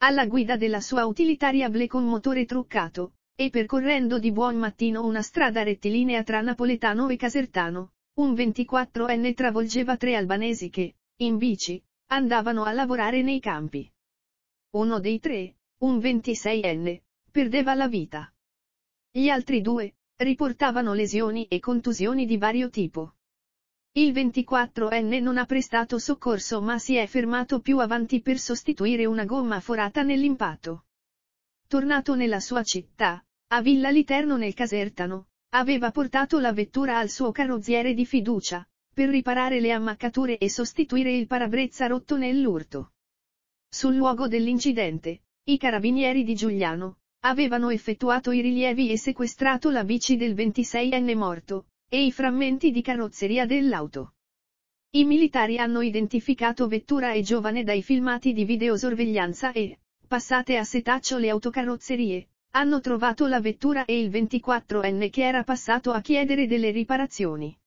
alla guida della sua utilitaria ble con motore truccato, e percorrendo di buon mattino una strada rettilinea tra napoletano e casertano, un 24enne travolgeva tre albanesi che, in bici, andavano a lavorare nei campi. Uno dei tre, un 26enne, perdeva la vita. Gli altri due, riportavano lesioni e contusioni di vario tipo. Il 24enne non ha prestato soccorso ma si è fermato più avanti per sostituire una gomma forata nell'impatto. Tornato nella sua città, a Villa Literno nel Casertano, aveva portato la vettura al suo carrozziere di fiducia, per riparare le ammaccature e sostituire il parabrezza rotto nell'urto. Sul luogo dell'incidente, i carabinieri di Giuliano, avevano effettuato i rilievi e sequestrato la bici del 26enne morto, e i frammenti di carrozzeria dell'auto. I militari hanno identificato vettura e giovane dai filmati di videosorveglianza e, passate a setaccio le autocarrozzerie, hanno trovato la vettura e il 24enne che era passato a chiedere delle riparazioni.